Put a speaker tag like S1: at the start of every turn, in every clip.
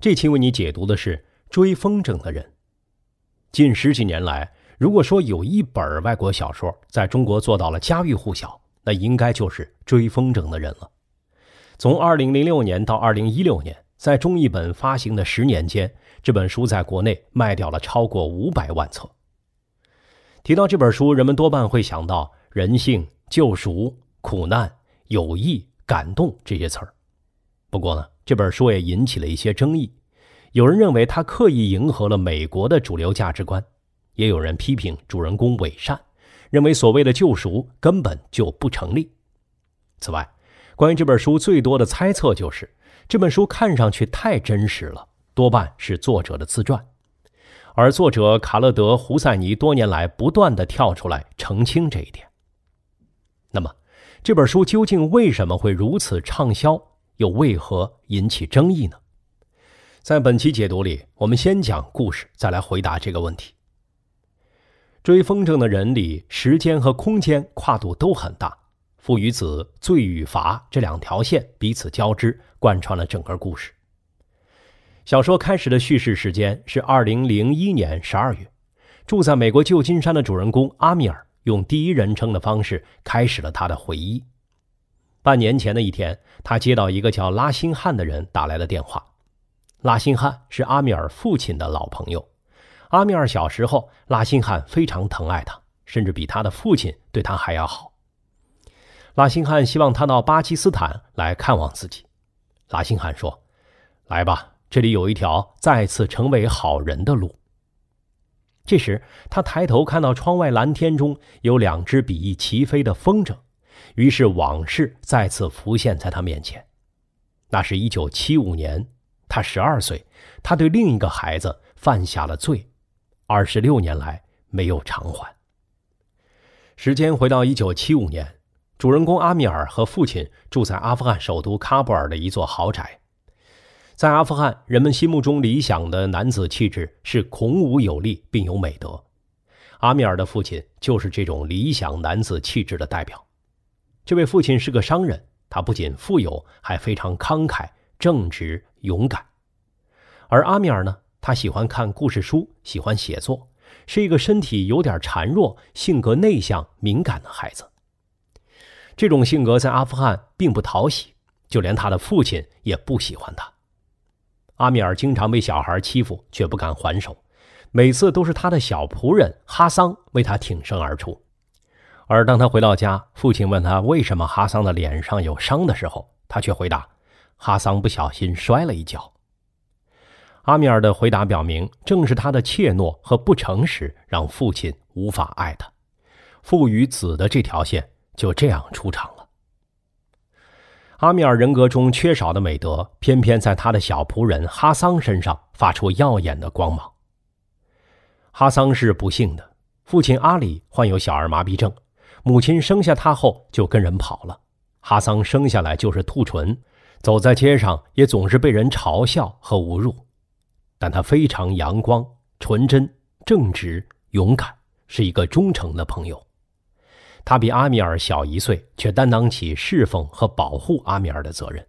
S1: 这期为你解读的是《追风筝的人》。近十几年来，如果说有一本外国小说在中国做到了家喻户晓，那应该就是《追风筝的人》了。从2006年到2016年，在中译本发行的十年间，这本书在国内卖掉了超过五百万册。提到这本书，人们多半会想到人性、救赎、苦难、友谊、感动这些词儿。不过呢？这本书也引起了一些争议，有人认为他刻意迎合了美国的主流价值观，也有人批评主人公伪善，认为所谓的救赎根本就不成立。此外，关于这本书最多的猜测就是这本书看上去太真实了，多半是作者的自传。而作者卡勒德·胡塞尼多年来不断的跳出来澄清这一点。那么，这本书究竟为什么会如此畅销？又为何引起争议呢？在本期解读里，我们先讲故事，再来回答这个问题。追风筝的人里，时间和空间跨度都很大，父与子、罪与罚这两条线彼此交织，贯穿了整个故事。小说开始的叙事时间是二零零一年十二月，住在美国旧金山的主人公阿米尔用第一人称的方式开始了他的回忆。半年前的一天，他接到一个叫拉辛汉的人打来的电话。拉辛汉是阿米尔父亲的老朋友，阿米尔小时候，拉辛汉非常疼爱他，甚至比他的父亲对他还要好。拉辛汉希望他到巴基斯坦来看望自己。拉辛汉说：“来吧，这里有一条再次成为好人的路。”这时，他抬头看到窗外蓝天中有两只比翼齐飞的风筝。于是往事再次浮现在他面前。那是一九七五年，他十二岁，他对另一个孩子犯下了罪，二十六年来没有偿还。时间回到一九七五年，主人公阿米尔和父亲住在阿富汗首都喀布尔的一座豪宅。在阿富汗，人们心目中理想的男子气质是孔武有力并有美德。阿米尔的父亲就是这种理想男子气质的代表。这位父亲是个商人，他不仅富有，还非常慷慨、正直、勇敢。而阿米尔呢，他喜欢看故事书，喜欢写作，是一个身体有点孱弱、性格内向、敏感的孩子。这种性格在阿富汗并不讨喜，就连他的父亲也不喜欢他。阿米尔经常被小孩欺负，却不敢还手，每次都是他的小仆人哈桑为他挺身而出。而当他回到家，父亲问他为什么哈桑的脸上有伤的时候，他却回答：“哈桑不小心摔了一跤。”阿米尔的回答表明，正是他的怯懦和不诚实让父亲无法爱他，父与子的这条线就这样出场了。阿米尔人格中缺少的美德，偏偏在他的小仆人哈桑身上发出耀眼的光芒。哈桑是不幸的，父亲阿里患有小儿麻痹症。母亲生下他后就跟人跑了，哈桑生下来就是兔唇，走在街上也总是被人嘲笑和侮辱，但他非常阳光、纯真、正直、勇敢，是一个忠诚的朋友。他比阿米尔小一岁，却担当起侍奉和保护阿米尔的责任。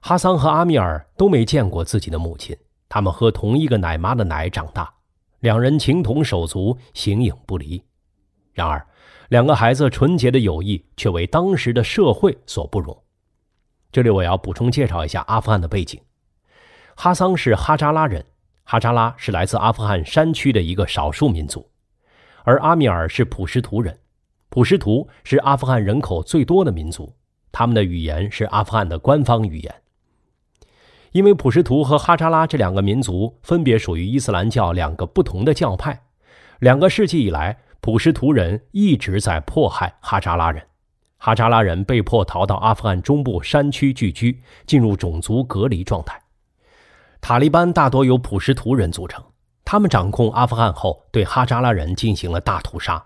S1: 哈桑和阿米尔都没见过自己的母亲，他们喝同一个奶妈的奶长大，两人情同手足，形影不离。然而。两个孩子纯洁的友谊却为当时的社会所不容。这里我要补充介绍一下阿富汗的背景：哈桑是哈扎拉人，哈扎拉是来自阿富汗山区的一个少数民族；而阿米尔是普什图人，普什图是阿富汗人口最多的民族，他们的语言是阿富汗的官方语言。因为普什图和哈扎拉这两个民族分别属于伊斯兰教两个不同的教派，两个世纪以来。普什图人一直在迫害哈扎拉人，哈扎拉人被迫逃到阿富汗中部山区聚居，进入种族隔离状态。塔利班大多由普什图人组成，他们掌控阿富汗后，对哈扎拉人进行了大屠杀。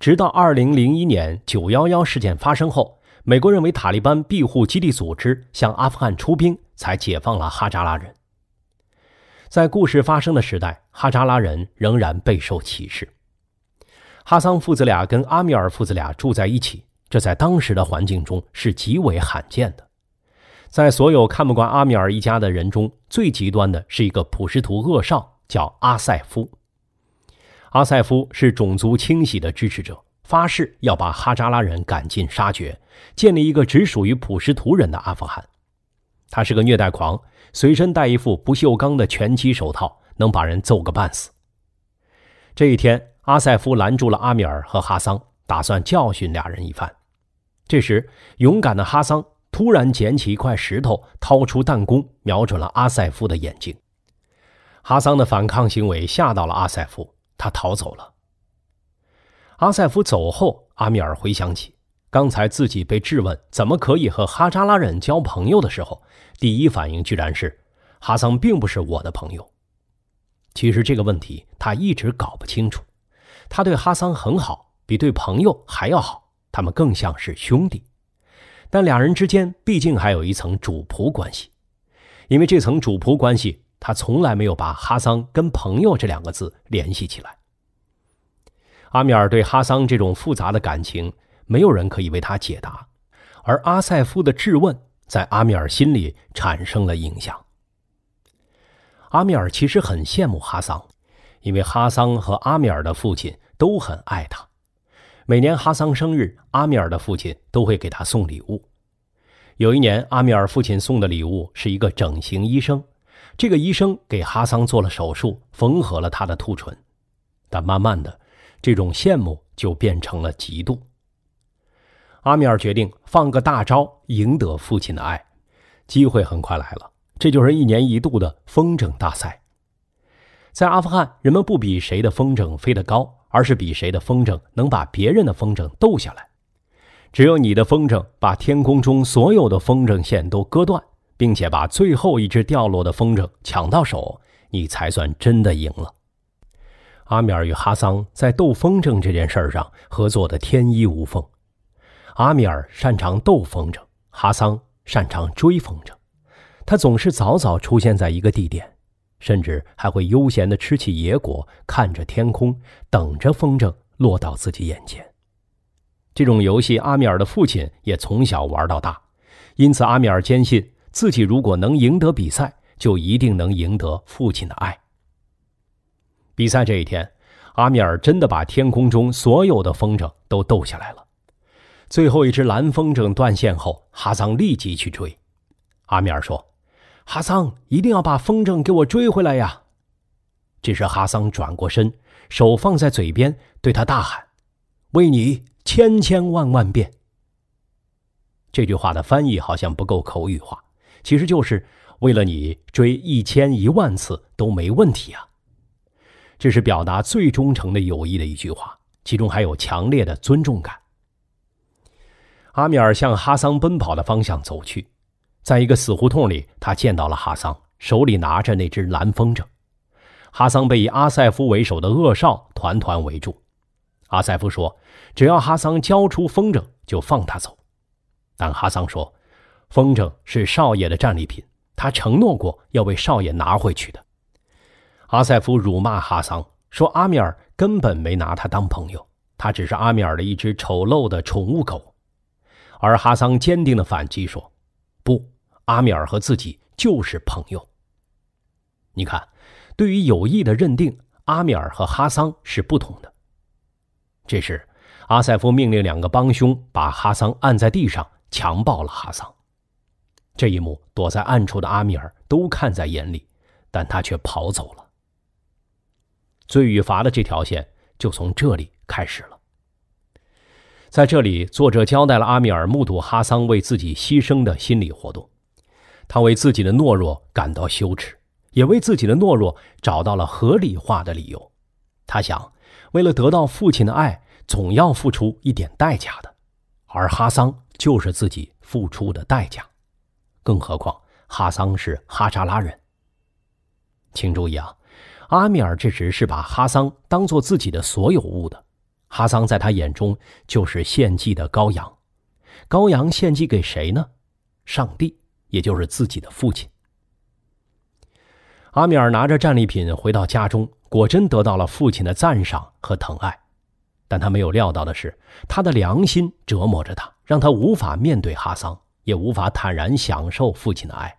S1: 直到2001年911事件发生后，美国认为塔利班庇护基地组织，向阿富汗出兵，才解放了哈扎拉人。在故事发生的时代，哈扎拉人仍然备受歧视。哈桑父子俩跟阿米尔父子俩住在一起，这在当时的环境中是极为罕见的。在所有看不惯阿米尔一家的人中，最极端的是一个普什图恶少，叫阿塞夫。阿塞夫是种族清洗的支持者，发誓要把哈扎拉人赶尽杀绝，建立一个只属于普什图人的阿富汗。他是个虐待狂，随身带一副不锈钢的拳击手套，能把人揍个半死。这一天。阿塞夫拦住了阿米尔和哈桑，打算教训俩人一番。这时，勇敢的哈桑突然捡起一块石头，掏出弹弓，瞄准了阿塞夫的眼睛。哈桑的反抗行为吓到了阿塞夫，他逃走了。阿塞夫走后，阿米尔回想起刚才自己被质问“怎么可以和哈扎拉人交朋友”的时候，第一反应居然是“哈桑并不是我的朋友”。其实这个问题，他一直搞不清楚。他对哈桑很好，比对朋友还要好，他们更像是兄弟。但两人之间毕竟还有一层主仆关系，因为这层主仆关系，他从来没有把哈桑跟朋友这两个字联系起来。阿米尔对哈桑这种复杂的感情，没有人可以为他解答，而阿塞夫的质问在阿米尔心里产生了影响。阿米尔其实很羡慕哈桑。因为哈桑和阿米尔的父亲都很爱他，每年哈桑生日，阿米尔的父亲都会给他送礼物。有一年，阿米尔父亲送的礼物是一个整形医生，这个医生给哈桑做了手术，缝合了他的兔唇。但慢慢的，这种羡慕就变成了嫉妒。阿米尔决定放个大招，赢得父亲的爱。机会很快来了，这就是一年一度的风筝大赛。在阿富汗，人们不比谁的风筝飞得高，而是比谁的风筝能把别人的风筝逗下来。只有你的风筝把天空中所有的风筝线都割断，并且把最后一只掉落的风筝抢到手，你才算真的赢了。阿米尔与哈桑在斗风筝这件事儿上合作得天衣无缝。阿米尔擅长斗风筝，哈桑擅长追风筝。他总是早早出现在一个地点。甚至还会悠闲的吃起野果，看着天空，等着风筝落到自己眼前。这种游戏，阿米尔的父亲也从小玩到大，因此阿米尔坚信，自己如果能赢得比赛，就一定能赢得父亲的爱。比赛这一天，阿米尔真的把天空中所有的风筝都斗下来了。最后一只蓝风筝断线后，哈桑立即去追。阿米尔说。哈桑，一定要把风筝给我追回来呀！这时，哈桑转过身，手放在嘴边，对他大喊：“为你千千万万遍。”这句话的翻译好像不够口语化，其实就是为了你追一千一万次都没问题啊！这是表达最忠诚的友谊的一句话，其中还有强烈的尊重感。阿米尔向哈桑奔跑的方向走去。在一个死胡同里，他见到了哈桑，手里拿着那只蓝风筝。哈桑被以阿塞夫为首的恶少团团围住。阿塞夫说：“只要哈桑交出风筝，就放他走。”但哈桑说：“风筝是少爷的战利品，他承诺过要为少爷拿回去的。”阿塞夫辱骂哈桑，说阿米尔根本没拿他当朋友，他只是阿米尔的一只丑陋的宠物狗。而哈桑坚定地反击说。阿米尔和自己就是朋友。你看，对于友谊的认定，阿米尔和哈桑是不同的。这时，阿塞夫命令两个帮凶把哈桑按在地上，强暴了哈桑。这一幕，躲在暗处的阿米尔都看在眼里，但他却跑走了。罪与罚的这条线就从这里开始了。在这里，作者交代了阿米尔目睹哈桑为自己牺牲的心理活动。他为自己的懦弱感到羞耻，也为自己的懦弱找到了合理化的理由。他想，为了得到父亲的爱，总要付出一点代价的，而哈桑就是自己付出的代价。更何况，哈桑是哈扎拉人。请注意啊，阿米尔这时是把哈桑当做自己的所有物的，哈桑在他眼中就是献祭的羔羊。羔羊献祭给谁呢？上帝。也就是自己的父亲。阿米尔拿着战利品回到家中，果真得到了父亲的赞赏和疼爱。但他没有料到的是，他的良心折磨着他，让他无法面对哈桑，也无法坦然享受父亲的爱。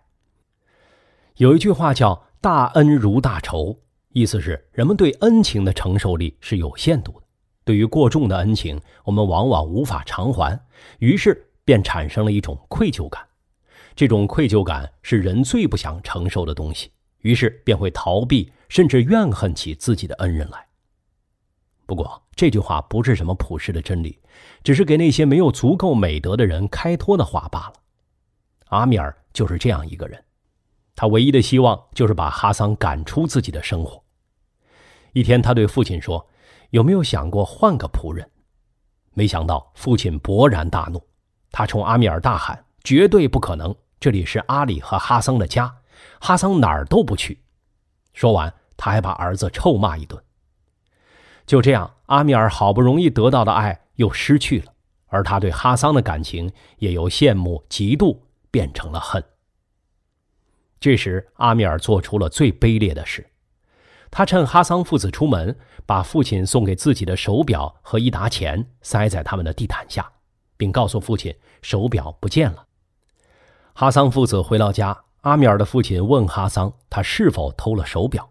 S1: 有一句话叫“大恩如大仇”，意思是人们对恩情的承受力是有限度的。对于过重的恩情，我们往往无法偿还，于是便产生了一种愧疚感。这种愧疚感是人最不想承受的东西，于是便会逃避，甚至怨恨起自己的恩人来。不过这句话不是什么普世的真理，只是给那些没有足够美德的人开脱的话罢了。阿米尔就是这样一个人，他唯一的希望就是把哈桑赶出自己的生活。一天，他对父亲说：“有没有想过换个仆人？”没想到父亲勃然大怒，他冲阿米尔大喊。绝对不可能！这里是阿里和哈桑的家，哈桑哪儿都不去。说完，他还把儿子臭骂一顿。就这样，阿米尔好不容易得到的爱又失去了，而他对哈桑的感情也由羡慕、嫉妒变成了恨。这时，阿米尔做出了最卑劣的事：他趁哈桑父子出门，把父亲送给自己的手表和一沓钱塞在他们的地毯下，并告诉父亲手表不见了。哈桑父子回到家，阿米尔的父亲问哈桑：“他是否偷了手表？”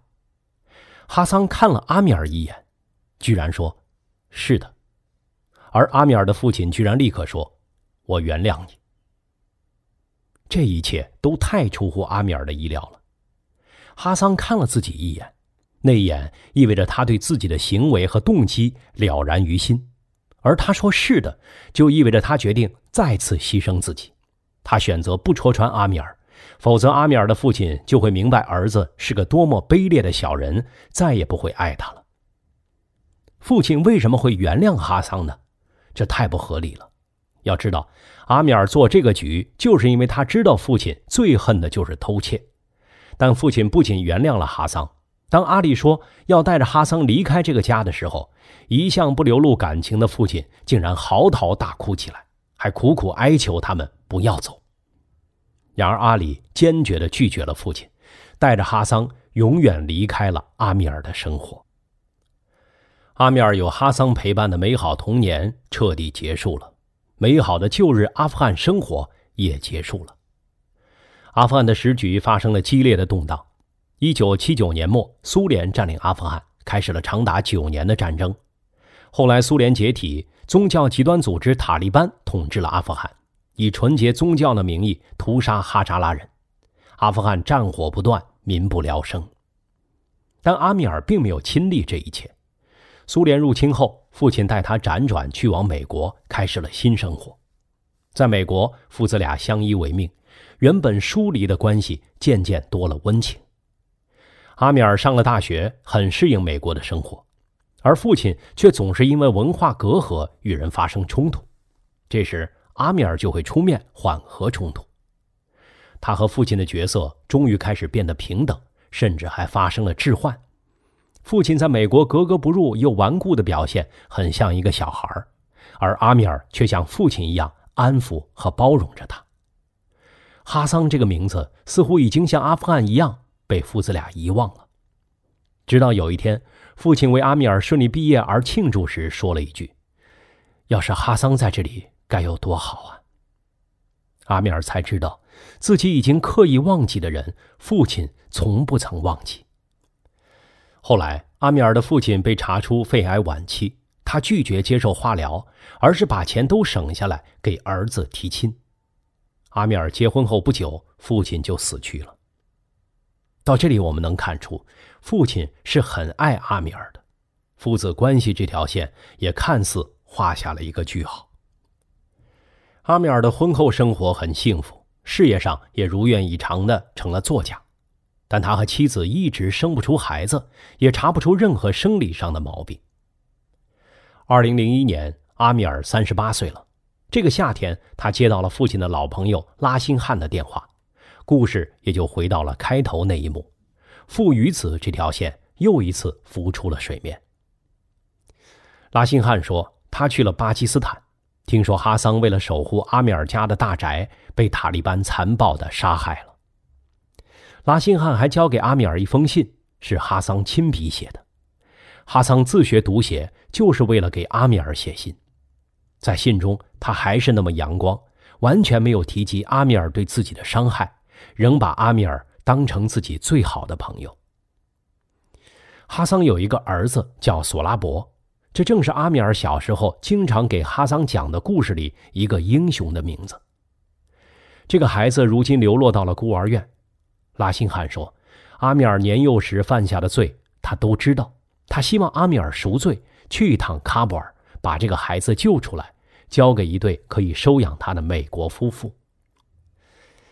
S1: 哈桑看了阿米尔一眼，居然说：“是的。”而阿米尔的父亲居然立刻说：“我原谅你。”这一切都太出乎阿米尔的意料了。哈桑看了自己一眼，那一眼意味着他对自己的行为和动机了然于心，而他说“是的”，就意味着他决定再次牺牲自己。他选择不戳穿阿米尔，否则阿米尔的父亲就会明白儿子是个多么卑劣的小人，再也不会爱他了。父亲为什么会原谅哈桑呢？这太不合理了。要知道，阿米尔做这个局，就是因为他知道父亲最恨的就是偷窃。但父亲不仅原谅了哈桑，当阿里说要带着哈桑离开这个家的时候，一向不流露感情的父亲竟然嚎啕大哭起来。还苦苦哀求他们不要走，然而阿里坚决地拒绝了父亲，带着哈桑永远离开了阿米尔的生活。阿米尔有哈桑陪伴的美好童年彻底结束了，美好的旧日阿富汗生活也结束了。阿富汗的时局发生了激烈的动荡，一九七九年末，苏联占领阿富汗，开始了长达九年的战争，后来苏联解体。宗教极端组织塔利班统治了阿富汗，以纯洁宗教的名义屠杀哈扎拉人，阿富汗战火不断，民不聊生。但阿米尔并没有亲历这一切。苏联入侵后，父亲带他辗转去往美国，开始了新生活。在美国，父子俩相依为命，原本疏离的关系渐渐多了温情。阿米尔上了大学，很适应美国的生活。而父亲却总是因为文化隔阂与人发生冲突，这时阿米尔就会出面缓和冲突。他和父亲的角色终于开始变得平等，甚至还发生了置换。父亲在美国格格不入又顽固的表现，很像一个小孩而阿米尔却像父亲一样安抚和包容着他。哈桑这个名字似乎已经像阿富汗一样被父子俩遗忘了，直到有一天。父亲为阿米尔顺利毕业而庆祝时，说了一句：“要是哈桑在这里，该有多好啊！”阿米尔才知道，自己已经刻意忘记的人，父亲从不曾忘记。后来，阿米尔的父亲被查出肺癌晚期，他拒绝接受化疗，而是把钱都省下来给儿子提亲。阿米尔结婚后不久，父亲就死去了。到这里，我们能看出。父亲是很爱阿米尔的，父子关系这条线也看似画下了一个句号。阿米尔的婚后生活很幸福，事业上也如愿以偿的成了作家，但他和妻子一直生不出孩子，也查不出任何生理上的毛病。二零零一年，阿米尔三十八岁了。这个夏天，他接到了父亲的老朋友拉辛汉的电话，故事也就回到了开头那一幕。父与子这条线又一次浮出了水面。拉辛汉说，他去了巴基斯坦，听说哈桑为了守护阿米尔家的大宅，被塔利班残暴的杀害了。拉辛汉还交给阿米尔一封信，是哈桑亲笔写的。哈桑自学读写，就是为了给阿米尔写信。在信中，他还是那么阳光，完全没有提及阿米尔对自己的伤害，仍把阿米尔。当成自己最好的朋友。哈桑有一个儿子叫索拉伯，这正是阿米尔小时候经常给哈桑讲的故事里一个英雄的名字。这个孩子如今流落到了孤儿院，拉辛汗说，阿米尔年幼时犯下的罪，他都知道。他希望阿米尔赎罪，去一趟喀布尔，把这个孩子救出来，交给一对可以收养他的美国夫妇。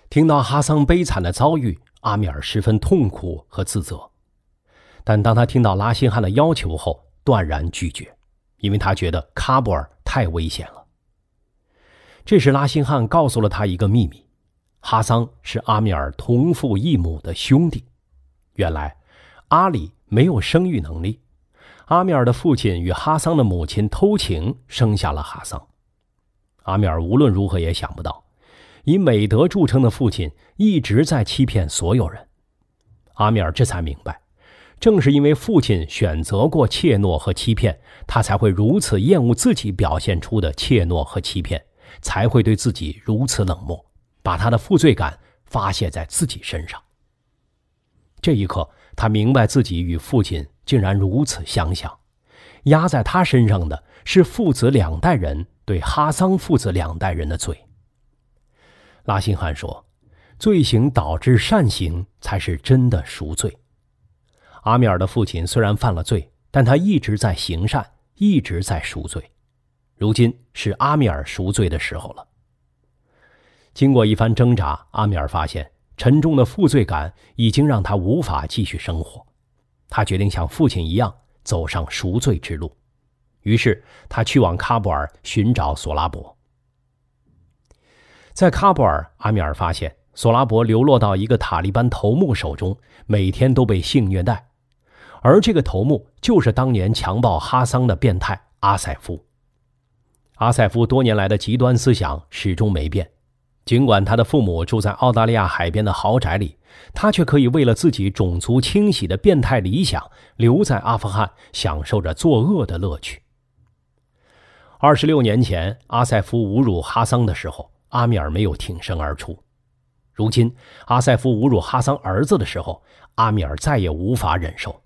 S1: 听到哈桑悲惨的遭遇。阿米尔十分痛苦和自责，但当他听到拉辛汉的要求后，断然拒绝，因为他觉得喀布尔太危险了。这时，拉辛汉告诉了他一个秘密：哈桑是阿米尔同父异母的兄弟。原来，阿里没有生育能力，阿米尔的父亲与哈桑的母亲偷情，生下了哈桑。阿米尔无论如何也想不到。以美德著称的父亲一直在欺骗所有人。阿米尔这才明白，正是因为父亲选择过怯懦和欺骗，他才会如此厌恶自己表现出的怯懦和欺骗，才会对自己如此冷漠，把他的负罪感发泄在自己身上。这一刻，他明白自己与父亲竟然如此相像。压在他身上的是父子两代人对哈桑父子两代人的罪。拉辛汉说：“罪行导致善行才是真的赎罪。阿米尔的父亲虽然犯了罪，但他一直在行善，一直在赎罪。如今是阿米尔赎罪的时候了。”经过一番挣扎，阿米尔发现沉重的负罪感已经让他无法继续生活。他决定像父亲一样走上赎罪之路。于是他去往喀布尔寻找索拉博。在喀布尔，阿米尔发现索拉伯流落到一个塔利班头目手中，每天都被性虐待，而这个头目就是当年强暴哈桑的变态阿塞夫。阿塞夫多年来的极端思想始终没变，尽管他的父母住在澳大利亚海边的豪宅里，他却可以为了自己种族清洗的变态理想，留在阿富汗享受着作恶的乐趣。二十六年前，阿塞夫侮辱哈桑的时候。阿米尔没有挺身而出。如今，阿塞夫侮辱哈桑儿子的时候，阿米尔再也无法忍受。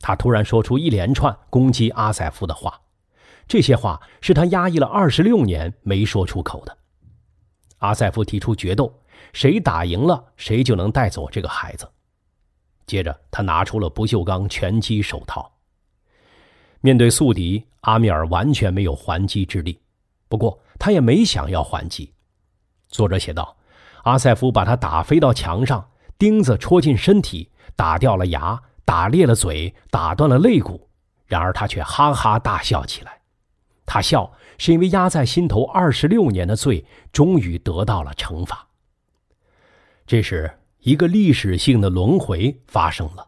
S1: 他突然说出一连串攻击阿塞夫的话，这些话是他压抑了二十六年没说出口的。阿塞夫提出决斗，谁打赢了，谁就能带走这个孩子。接着，他拿出了不锈钢拳击手套。面对宿敌，阿米尔完全没有还击之力。不过，他也没想要还击。作者写道：“阿塞夫把他打飞到墙上，钉子戳进身体，打掉了牙，打裂了嘴，打断了肋骨。然而他却哈哈大笑起来。他笑是因为压在心头二十六年的罪终于得到了惩罚。这时，一个历史性的轮回发生了。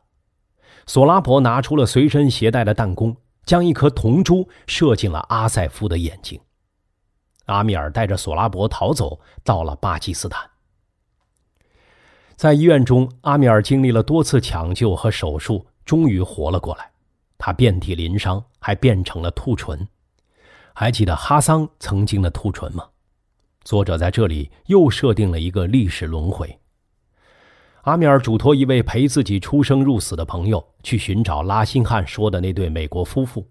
S1: 索拉伯拿出了随身携带的弹弓，将一颗铜珠射进了阿塞夫的眼睛。”阿米尔带着索拉博逃走，到了巴基斯坦。在医院中，阿米尔经历了多次抢救和手术，终于活了过来。他遍体鳞伤，还变成了兔唇。还记得哈桑曾经的兔唇吗？作者在这里又设定了一个历史轮回。阿米尔嘱托一位陪自己出生入死的朋友去寻找拉辛汉说的那对美国夫妇。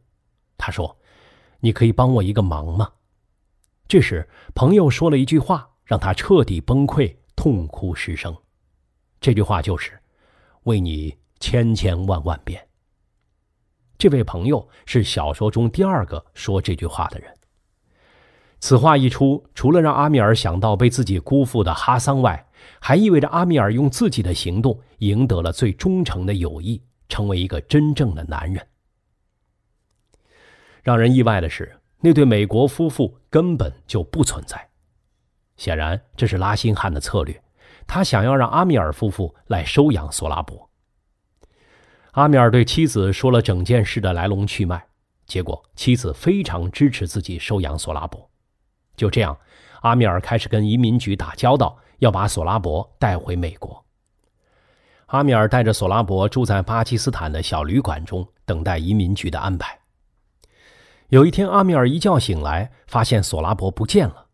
S1: 他说：“你可以帮我一个忙吗？”这时，朋友说了一句话，让他彻底崩溃，痛哭失声。这句话就是：“为你千千万万遍。”这位朋友是小说中第二个说这句话的人。此话一出，除了让阿米尔想到被自己辜负的哈桑外，还意味着阿米尔用自己的行动赢得了最忠诚的友谊，成为一个真正的男人。让人意外的是。那对美国夫妇根本就不存在，显然这是拉辛汉的策略。他想要让阿米尔夫妇来收养索拉博。阿米尔对妻子说了整件事的来龙去脉，结果妻子非常支持自己收养索拉博。就这样，阿米尔开始跟移民局打交道，要把索拉博带回美国。阿米尔带着索拉博住在巴基斯坦的小旅馆中，等待移民局的安排。有一天，阿米尔一觉醒来，发现索拉博不见了。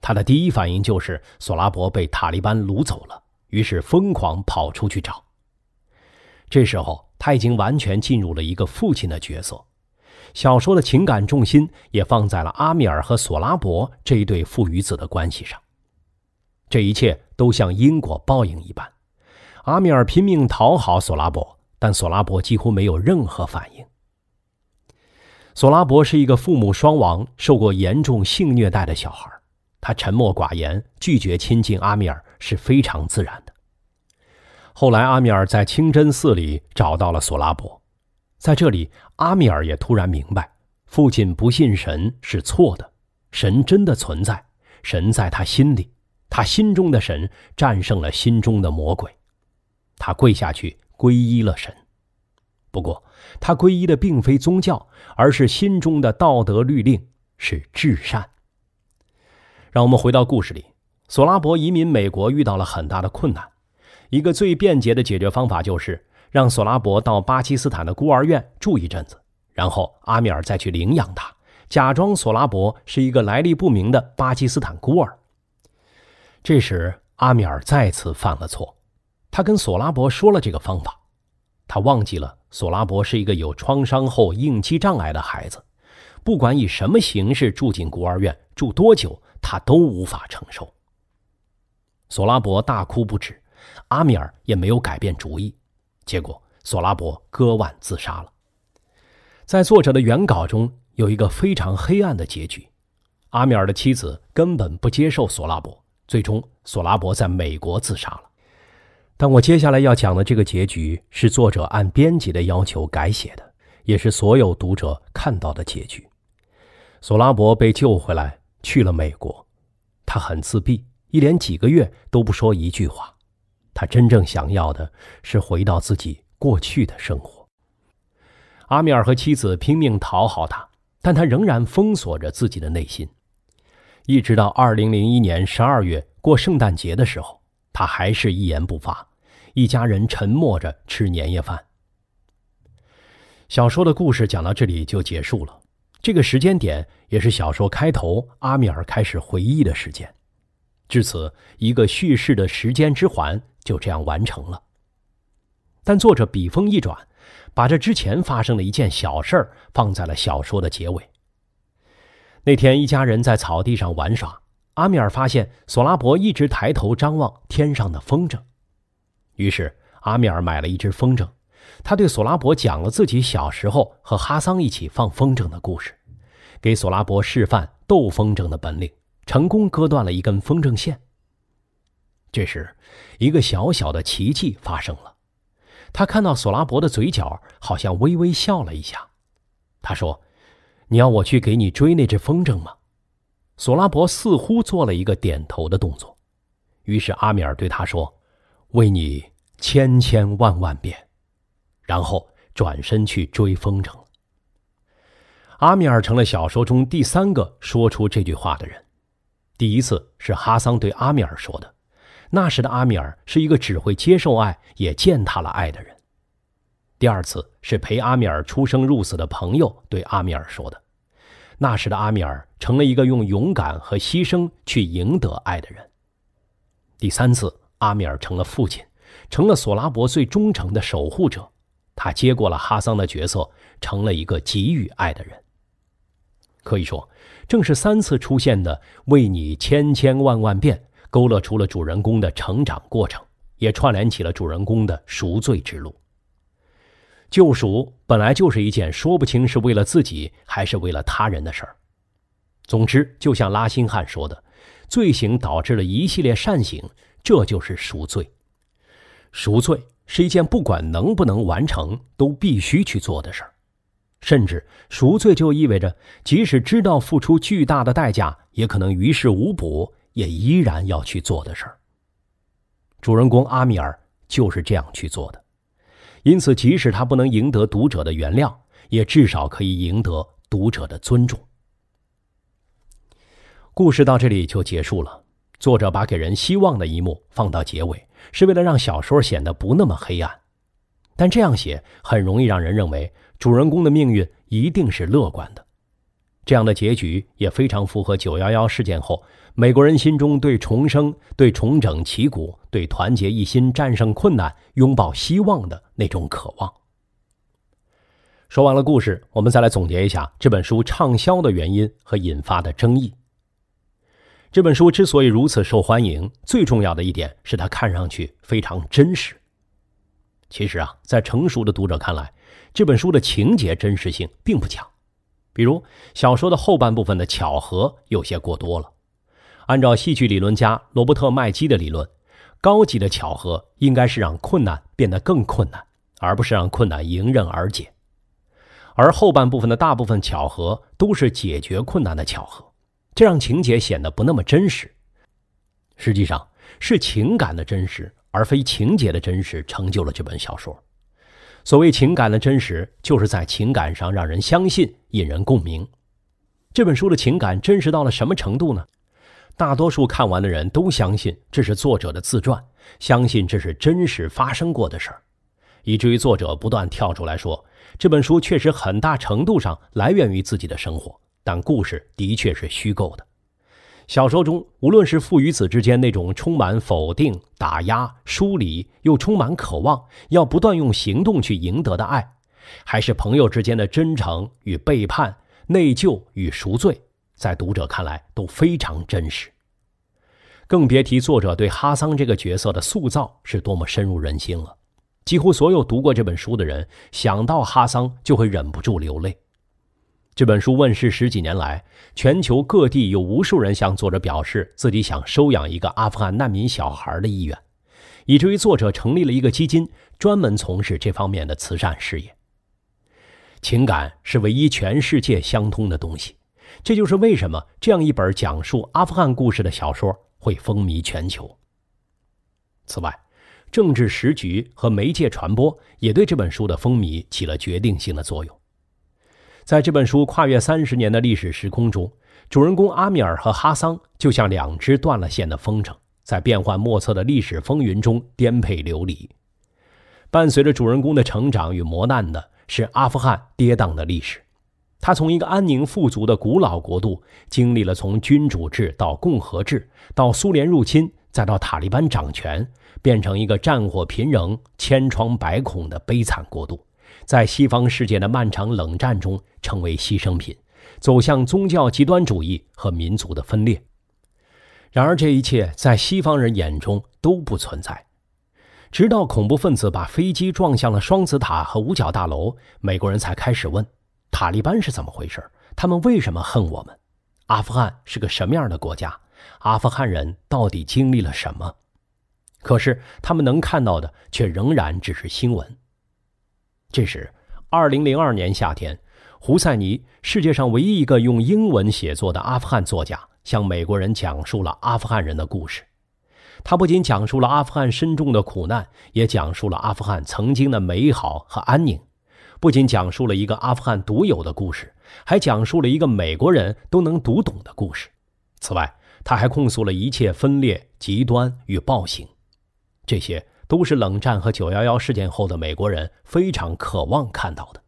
S1: 他的第一反应就是索拉博被塔利班掳走了，于是疯狂跑出去找。这时候，他已经完全进入了一个父亲的角色。小说的情感重心也放在了阿米尔和索拉博这一对父与子的关系上。这一切都像因果报应一般。阿米尔拼命讨好索拉博，但索拉博几乎没有任何反应。索拉伯是一个父母双亡、受过严重性虐待的小孩，他沉默寡言，拒绝亲近阿米尔是非常自然的。后来，阿米尔在清真寺里找到了索拉伯，在这里，阿米尔也突然明白，父亲不信神是错的，神真的存在，神在他心里，他心中的神战胜了心中的魔鬼，他跪下去皈依了神。不过。他皈依的并非宗教，而是心中的道德律令，是至善。让我们回到故事里，索拉伯移民美国遇到了很大的困难。一个最便捷的解决方法就是让索拉伯到巴基斯坦的孤儿院住一阵子，然后阿米尔再去领养他，假装索拉伯是一个来历不明的巴基斯坦孤儿。这时，阿米尔再次犯了错，他跟索拉伯说了这个方法。他忘记了，索拉伯是一个有创伤后应激障碍的孩子，不管以什么形式住进孤儿院，住多久，他都无法承受。索拉伯大哭不止，阿米尔也没有改变主意，结果索拉伯割腕自杀了。在作者的原稿中，有一个非常黑暗的结局：阿米尔的妻子根本不接受索拉伯，最终索拉伯在美国自杀了。但我接下来要讲的这个结局是作者按编辑的要求改写的，也是所有读者看到的结局。索拉伯被救回来，去了美国。他很自闭，一连几个月都不说一句话。他真正想要的是回到自己过去的生活。阿米尔和妻子拼命讨好他，但他仍然封锁着自己的内心。一直到二零零一年十二月过圣诞节的时候。他还是一言不发，一家人沉默着吃年夜饭。小说的故事讲到这里就结束了，这个时间点也是小说开头阿米尔开始回忆的时间。至此，一个叙事的时间之环就这样完成了。但作者笔锋一转，把这之前发生的一件小事儿放在了小说的结尾。那天，一家人在草地上玩耍。阿米尔发现索拉伯一直抬头张望天上的风筝，于是阿米尔买了一只风筝，他对索拉伯讲了自己小时候和哈桑一起放风筝的故事，给索拉伯示范斗风筝的本领，成功割断了一根风筝线。这时，一个小小的奇迹发生了，他看到索拉伯的嘴角好像微微笑了一下，他说：“你要我去给你追那只风筝吗？”索拉伯似乎做了一个点头的动作，于是阿米尔对他说：“为你千千万万遍。”然后转身去追风筝阿米尔成了小说中第三个说出这句话的人。第一次是哈桑对阿米尔说的，那时的阿米尔是一个只会接受爱也践踏了爱的人。第二次是陪阿米尔出生入死的朋友对阿米尔说的。那时的阿米尔成了一个用勇敢和牺牲去赢得爱的人。第三次，阿米尔成了父亲，成了索拉博最忠诚的守护者，他接过了哈桑的角色，成了一个给予爱的人。可以说，正是三次出现的“为你千千万万遍”，勾勒出了主人公的成长过程，也串联起了主人公的赎罪之路。救赎本来就是一件说不清是为了自己还是为了他人的事儿。总之，就像拉辛汉说的，罪行导致了一系列善行，这就是赎罪。赎罪是一件不管能不能完成都必须去做的事儿，甚至赎罪就意味着即使知道付出巨大的代价也可能于事无补，也依然要去做的事儿。主人公阿米尔就是这样去做的。因此，即使他不能赢得读者的原谅，也至少可以赢得读者的尊重。故事到这里就结束了。作者把给人希望的一幕放到结尾，是为了让小说显得不那么黑暗。但这样写很容易让人认为主人公的命运一定是乐观的。这样的结局也非常符合九幺幺事件后。美国人心中对重生、对重整旗鼓、对团结一心战胜困难、拥抱希望的那种渴望。说完了故事，我们再来总结一下这本书畅销的原因和引发的争议。这本书之所以如此受欢迎，最重要的一点是它看上去非常真实。其实啊，在成熟的读者看来，这本书的情节真实性并不强，比如小说的后半部分的巧合有些过多了。按照戏剧理论家罗伯特麦基的理论，高级的巧合应该是让困难变得更困难，而不是让困难迎刃而解。而后半部分的大部分巧合都是解决困难的巧合，这让情节显得不那么真实。实际上，是情感的真实，而非情节的真实，成就了这本小说。所谓情感的真实，就是在情感上让人相信、引人共鸣。这本书的情感真实到了什么程度呢？大多数看完的人都相信这是作者的自传，相信这是真实发生过的事儿，以至于作者不断跳出来说，这本书确实很大程度上来源于自己的生活，但故事的确是虚构的。小说中无论是父与子之间那种充满否定、打压、疏离又充满渴望，要不断用行动去赢得的爱，还是朋友之间的真诚与背叛、内疚与赎罪。在读者看来都非常真实，更别提作者对哈桑这个角色的塑造是多么深入人心了。几乎所有读过这本书的人，想到哈桑就会忍不住流泪。这本书问世十几年来，全球各地有无数人向作者表示自己想收养一个阿富汗难民小孩的意愿，以至于作者成立了一个基金，专门从事这方面的慈善事业。情感是唯一全世界相通的东西。这就是为什么这样一本讲述阿富汗故事的小说会风靡全球。此外，政治时局和媒介传播也对这本书的风靡起了决定性的作用。在这本书跨越三十年的历史时空中，主人公阿米尔和哈桑就像两只断了线的风筝，在变幻莫测的历史风云中颠沛流离。伴随着主人公的成长与磨难的是阿富汗跌宕的历史。他从一个安宁富足的古老国度，经历了从君主制到共和制，到苏联入侵，再到塔利班掌权，变成一个战火频仍、千疮百孔的悲惨国度，在西方世界的漫长冷战中成为牺牲品，走向宗教极端主义和民族的分裂。然而，这一切在西方人眼中都不存在。直到恐怖分子把飞机撞向了双子塔和五角大楼，美国人才开始问。塔利班是怎么回事？他们为什么恨我们？阿富汗是个什么样的国家？阿富汗人到底经历了什么？可是他们能看到的却仍然只是新闻。这时，二零零二年夏天，胡塞尼——世界上唯一一个用英文写作的阿富汗作家——向美国人讲述了阿富汗人的故事。他不仅讲述了阿富汗深重的苦难，也讲述了阿富汗曾经的美好和安宁。不仅讲述了一个阿富汗独有的故事，还讲述了一个美国人都能读懂的故事。此外，他还控诉了一切分裂、极端与暴行，这些都是冷战和九幺幺事件后的美国人非常渴望看到的。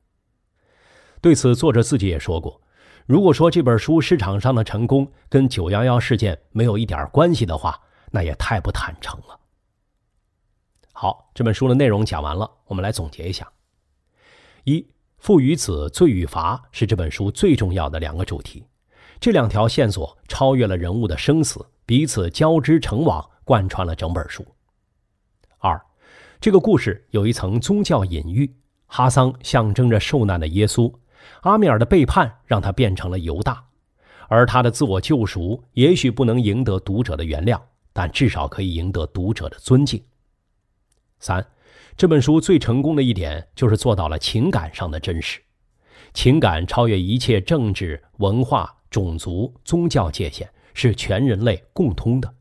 S1: 对此，作者自己也说过：“如果说这本书市场上的成功跟九幺幺事件没有一点关系的话，那也太不坦诚了。”好，这本书的内容讲完了，我们来总结一下。一父与子，罪与罚是这本书最重要的两个主题，这两条线索超越了人物的生死，彼此交织成网，贯穿了整本书。二，这个故事有一层宗教隐喻，哈桑象征着受难的耶稣，阿米尔的背叛让他变成了犹大，而他的自我救赎也许不能赢得读者的原谅，但至少可以赢得读者的尊敬。三。这本书最成功的一点，就是做到了情感上的真实。情感超越一切政治、文化、种族、宗教界限，是全人类共通的。